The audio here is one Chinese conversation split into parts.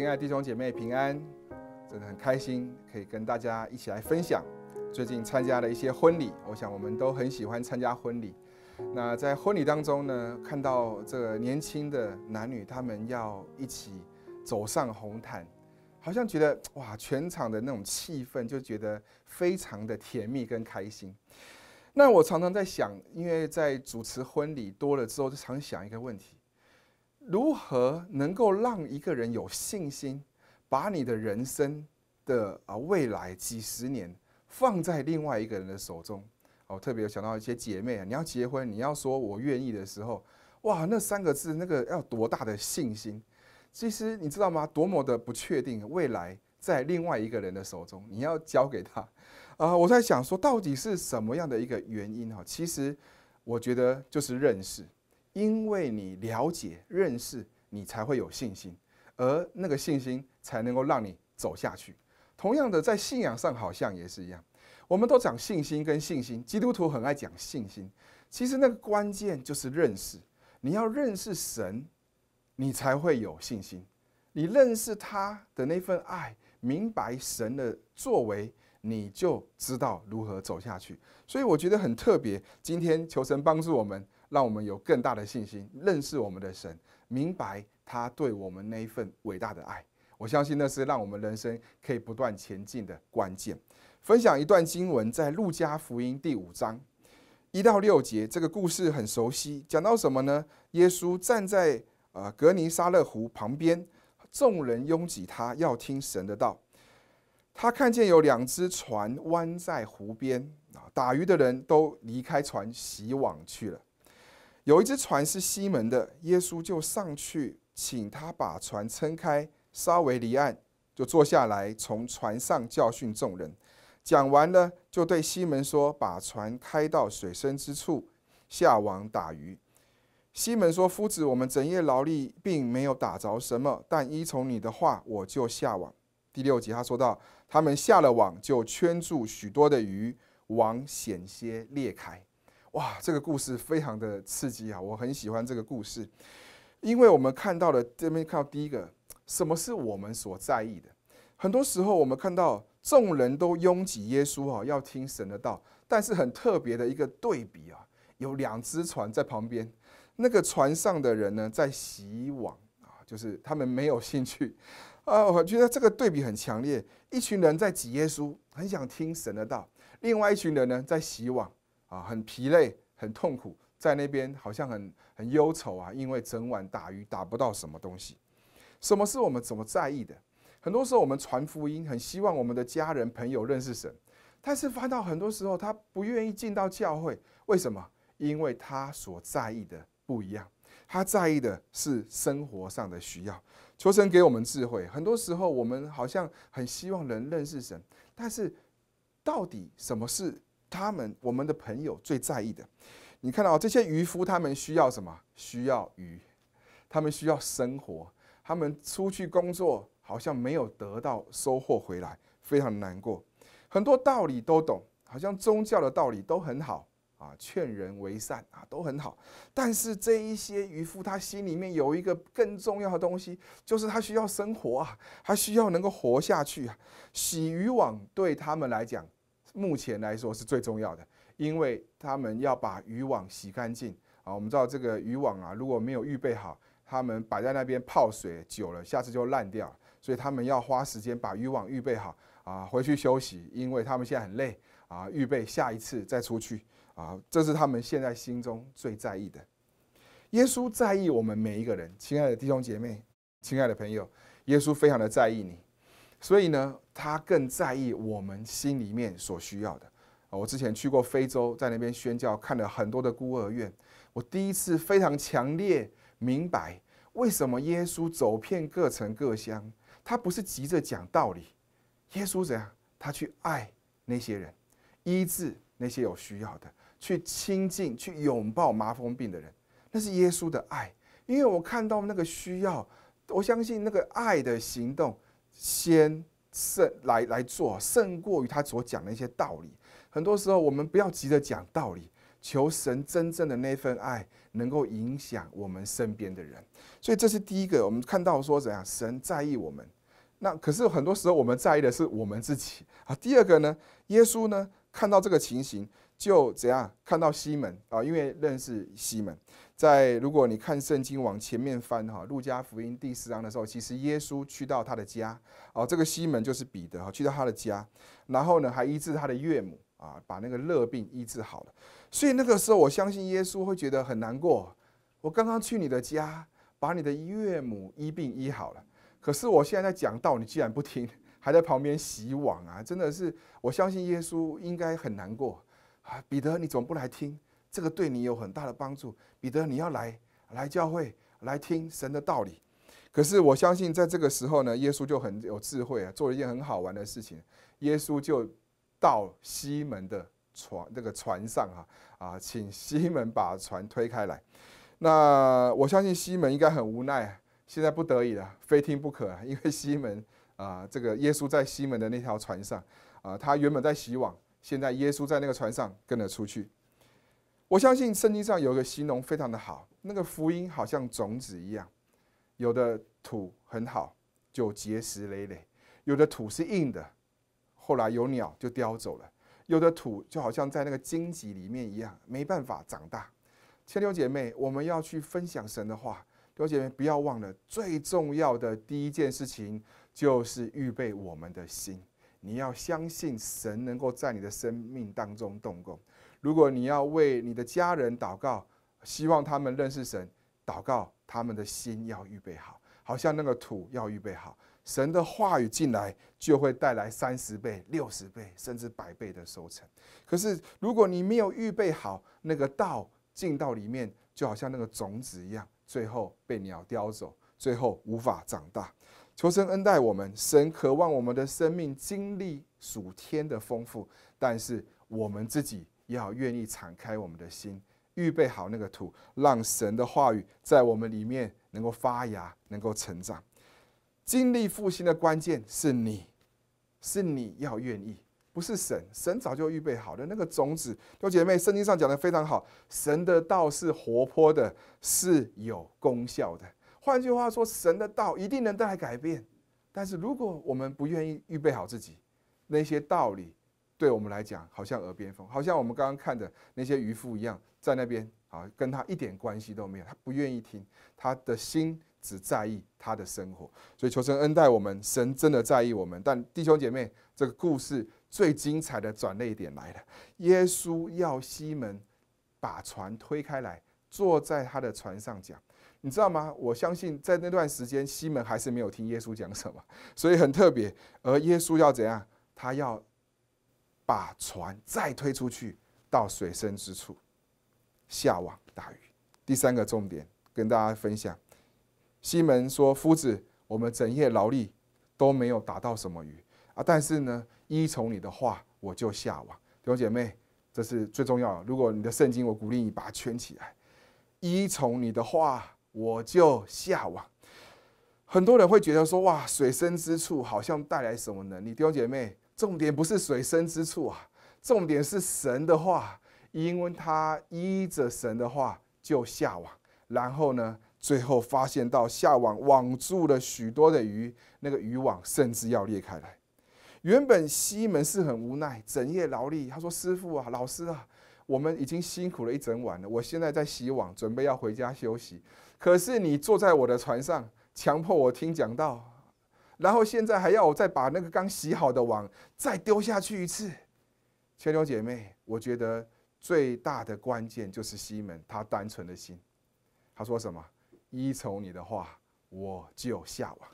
亲爱弟兄姐妹平安，真的很开心可以跟大家一起来分享最近参加的一些婚礼。我想我们都很喜欢参加婚礼。那在婚礼当中呢，看到这个年轻的男女他们要一起走上红毯，好像觉得哇，全场的那种气氛就觉得非常的甜蜜跟开心。那我常常在想，因为在主持婚礼多了之后，就常想一个问题。如何能够让一个人有信心，把你的人生的啊未来几十年放在另外一个人的手中？哦，特别想到一些姐妹啊，你要结婚，你要说我愿意的时候，哇，那三个字那个要多大的信心？其实你知道吗？多么的不确定，未来在另外一个人的手中，你要交给他啊！我在想说，到底是什么样的一个原因哈？其实我觉得就是认识。因为你了解、认识，你才会有信心，而那个信心才能够让你走下去。同样的，在信仰上好像也是一样，我们都讲信心跟信心，基督徒很爱讲信心。其实那个关键就是认识，你要认识神，你才会有信心。你认识他的那份爱，明白神的作为。你就知道如何走下去，所以我觉得很特别。今天求神帮助我们，让我们有更大的信心，认识我们的神，明白他对我们那一份伟大的爱。我相信那是让我们人生可以不断前进的关键。分享一段经文，在路加福音第五章一到六节，这个故事很熟悉。讲到什么呢？耶稣站在呃格尼沙勒湖旁边，众人拥挤他，要听神的道。他看见有两只船弯在湖边，啊，打鱼的人都离开船洗网去了。有一只船是西门的，耶稣就上去请他把船撑开，稍微离岸，就坐下来从船上教训众人。讲完了，就对西门说：“把船开到水深之处，下网打鱼。”西门说：“夫子，我们整夜劳力，并没有打着什么，但依从你的话，我就下网。”第六集，他说到，他们下了网，就圈住许多的鱼，网险些裂开。哇，这个故事非常的刺激啊！我很喜欢这个故事，因为我们看到了这边看到第一个，什么是我们所在意的？很多时候我们看到众人都拥挤耶稣哈，要听神的道，但是很特别的一个对比啊，有两只船在旁边，那个船上的人呢，在洗网。就是他们没有兴趣，啊，我觉得这个对比很强烈。一群人在挤耶稣，很想听神的道；，另外一群人呢，在洗碗，啊，很疲累，很痛苦，在那边好像很很忧愁啊，因为整晚打鱼打不到什么东西。什么是我们怎么在意的？很多时候我们传福音，很希望我们的家人朋友认识神，但是发到很多时候他不愿意进到教会，为什么？因为他所在意的不一样。他在意的是生活上的需要，求神给我们智慧。很多时候，我们好像很希望人认识神，但是到底什么是他们我们的朋友最在意的？你看到这些渔夫，他们需要什么？需要鱼，他们需要生活，他们出去工作，好像没有得到收获回来，非常难过。很多道理都懂，好像宗教的道理都很好。啊，劝人为善啊，都很好。但是这一些渔夫，他心里面有一个更重要的东西，就是他需要生活啊，他需要能够活下去啊。洗渔网对他们来讲，目前来说是最重要的，因为他们要把渔网洗干净啊。我们知道这个渔网啊，如果没有预备好，他们摆在那边泡水久了，下次就烂掉。所以他们要花时间把渔网预备好。啊，回去休息，因为他们现在很累啊。预备下一次再出去啊，这是他们现在心中最在意的。耶稣在意我们每一个人，亲爱的弟兄姐妹，亲爱的朋友，耶稣非常的在意你，所以呢，他更在意我们心里面所需要的。我之前去过非洲，在那边宣教，看了很多的孤儿院，我第一次非常强烈明白，为什么耶稣走遍各城各乡，他不是急着讲道理。耶稣怎样？他去爱那些人，医治那些有需要的，去亲近，去拥抱麻风病的人。那是耶稣的爱。因为我看到那个需要，我相信那个爱的行动先胜来来做，胜过于他所讲的一些道理。很多时候，我们不要急着讲道理，求神真正的那份爱能够影响我们身边的人。所以，这是第一个，我们看到说怎样神在意我们。那可是很多时候我们在意的是我们自己啊。第二个呢，耶稣呢看到这个情形就怎样？看到西门啊，因为认识西门。在如果你看圣经往前面翻哈，路加福音第四章的时候，其实耶稣去到他的家，哦，这个西门就是彼得哈，去到他的家，然后呢还医治他的岳母啊，把那个热病医治好了。所以那个时候我相信耶稣会觉得很难过。我刚刚去你的家，把你的岳母一病医好了。可是我现在在讲道，你居然不听，还在旁边洗碗啊！真的是，我相信耶稣应该很难过啊！彼得，你怎么不来听？这个对你有很大的帮助。彼得，你要来，来教会，来听神的道理。可是我相信，在这个时候呢，耶稣就很有智慧啊，做了一件很好玩的事情。耶稣就到西门的船，那个船上啊啊，请西门把船推开来。那我相信西门应该很无奈。现在不得已了，非听不可。因为西门啊，这个耶稣在西门的那条船上啊，他原本在洗网，现在耶稣在那个船上跟了出去。我相信圣经上有一个形容非常的好，那个福音好像种子一样，有的土很好，就结实累累；有的土是硬的，后来有鸟就叼走了；有的土就好像在那个荆棘里面一样，没办法长大。千牛姐妹，我们要去分享神的话。有姐妹不要忘了，最重要的第一件事情就是预备我们的心。你要相信神能够在你的生命当中动工。如果你要为你的家人祷告，希望他们认识神，祷告他们的心要预备好，好像那个土要预备好。神的话语进来就会带来三十倍、六十倍，甚至百倍的收成。可是如果你没有预备好，那个道进到里面，就好像那个种子一样。最后被鸟叼走，最后无法长大。求神恩待我们，神渴望我们的生命经历属天的丰富，但是我们自己要愿意敞开我们的心，预备好那个土，让神的话语在我们里面能够发芽，能够成长。经历复兴的关键是你，是你要愿意。不是神，神早就预备好的那个种子。弟姐妹，圣经上讲的非常好，神的道是活泼的，是有功效的。换句话说，神的道一定能带来改变。但是，如果我们不愿意预备好自己，那些道理对我们来讲，好像耳边风，好像我们刚刚看的那些渔夫一样，在那边啊，跟他一点关系都没有。他不愿意听，他的心只在意他的生活。所以，求神恩待我们，神真的在意我们。但弟兄姐妹，这个故事。最精彩的转泪点来了！耶稣要西门把船推开来，坐在他的船上讲，你知道吗？我相信在那段时间，西门还是没有听耶稣讲什么，所以很特别。而耶稣要怎样？他要把船再推出去，到水深之处下网打鱼。第三个重点跟大家分享：西门说，夫子，我们整夜劳力都没有打到什么鱼啊！但是呢？依从你的话，我就下网，弟兄姐妹，这是最重要的。如果你的圣经，我鼓励你把它圈起来。依从你的话，我就下网。很多人会觉得说：“哇，水深之处好像带来什么能力？”弟兄姐妹，重点不是水深之处啊，重点是神的话，因为他依着神的话就下网，然后呢，最后发现到下网网住了许多的鱼，那个渔网甚至要裂开来。原本西门是很无奈，整夜劳力。他说：“师傅啊，老师啊，我们已经辛苦了一整晚了。我现在在洗碗，准备要回家休息。可是你坐在我的船上，强迫我听讲道，然后现在还要我再把那个刚洗好的网再丢下去一次。”千牛姐妹，我觉得最大的关键就是西门他单纯的心。他说什么？依从你的话，我就下网。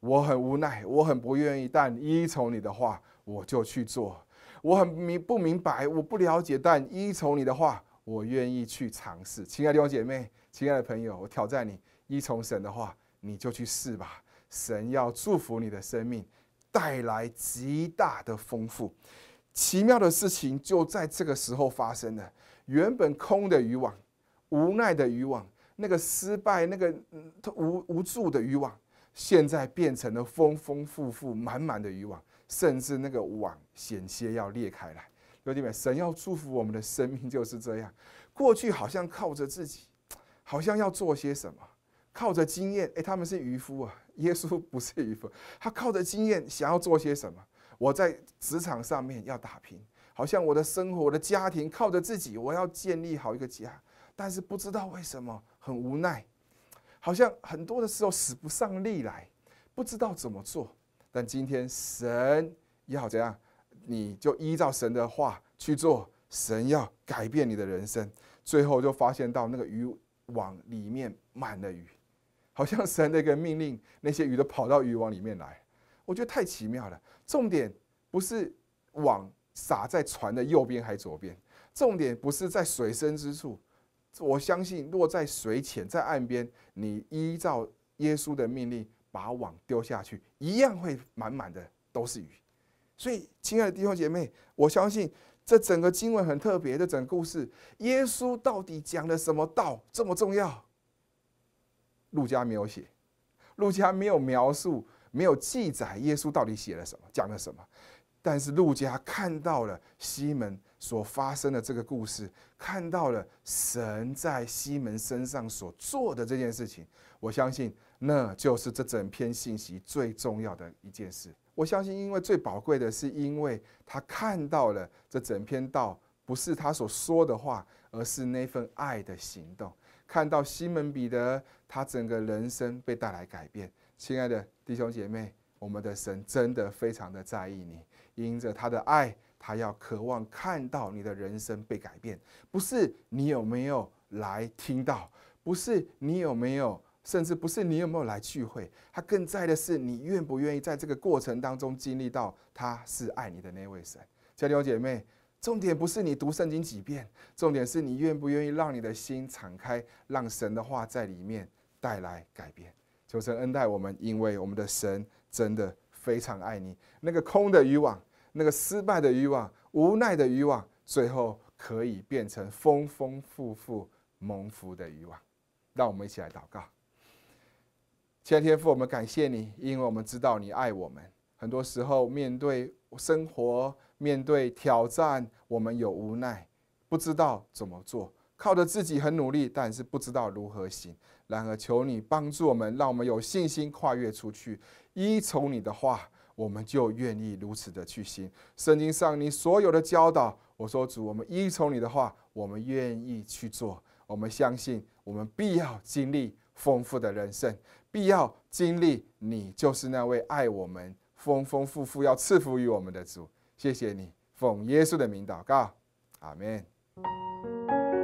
我很无奈，我很不愿意，但依从你的话，我就去做。我很明不明白，我不了解，但依从你的话，我愿意去尝试。亲爱的弟兄姐妹，亲爱的朋友，我挑战你，依从神的话，你就去试吧。神要祝福你的生命，带来极大的丰富。奇妙的事情就在这个时候发生了。原本空的渔网，无奈的渔网，那个失败，那个无无助的渔网。现在变成了丰丰富富、满满的渔网，甚至那个网险些要裂开来。兄弟们，神要祝福我们的生命就是这样。过去好像靠着自己，好像要做些什么，靠着经验。诶，他们是渔夫啊，耶稣不是渔夫，他靠着经验想要做些什么。我在职场上面要打拼，好像我的生活、我的家庭靠着自己，我要建立好一个家，但是不知道为什么很无奈。好像很多的时候使不上力来，不知道怎么做。但今天神要怎样，你就依照神的话去做。神要改变你的人生，最后就发现到那个渔网里面满了鱼，好像神那个命令，那些鱼都跑到渔网里面来。我觉得太奇妙了。重点不是网撒在船的右边还是左边，重点不是在水深之处。我相信落在水浅在岸边，你依照耶稣的命令把网丢下去，一样会满满的都是鱼。所以，亲爱的弟兄姐妹，我相信这整个经文很特别的整个故事，耶稣到底讲了什么道这么重要？路加没有写，路加没有描述，没有记载耶稣到底写了什么，讲了什么。但是路加看到了西门。所发生的这个故事，看到了神在西门身上所做的这件事情，我相信那就是这整篇信息最重要的一件事。我相信，因为最宝贵的是，因为他看到了这整篇道，不是他所说的话，而是那份爱的行动。看到西门彼得，他整个人生被带来改变。亲爱的弟兄姐妹。我们的神真的非常的在意你，因着他的爱，他要渴望看到你的人生被改变。不是你有没有来听到，不是你有没有，甚至不是你有没有来聚会，他更在的是你愿不愿意在这个过程当中经历到他是爱你的那位神。弟六姐妹，重点不是你读圣经几遍，重点是你愿不愿意让你的心敞开，让神的话在里面带来改变。求神恩待我们，因为我们的神真的非常爱你。那个空的渔网，那个失败的渔网，无奈的渔网，最后可以变成丰丰富富、蒙福的渔网。让我们一起来祷告。亲爱的天父，我们感谢你，因为我们知道你爱我们。很多时候，面对生活，面对挑战，我们有无奈，不知道怎么做。靠着自己很努力，但是不知道如何行。然而，求你帮助我们，让我们有信心跨越出去。依从你的话，我们就愿意如此的去行。圣经上你所有的教导，我说主，我们依从你的话，我们愿意去做。我们相信，我们必要经历丰富的人生，必要经历你就是那位爱我们、丰丰富富要赐福于我们的主。谢谢你，奉耶稣的名祷告，阿门。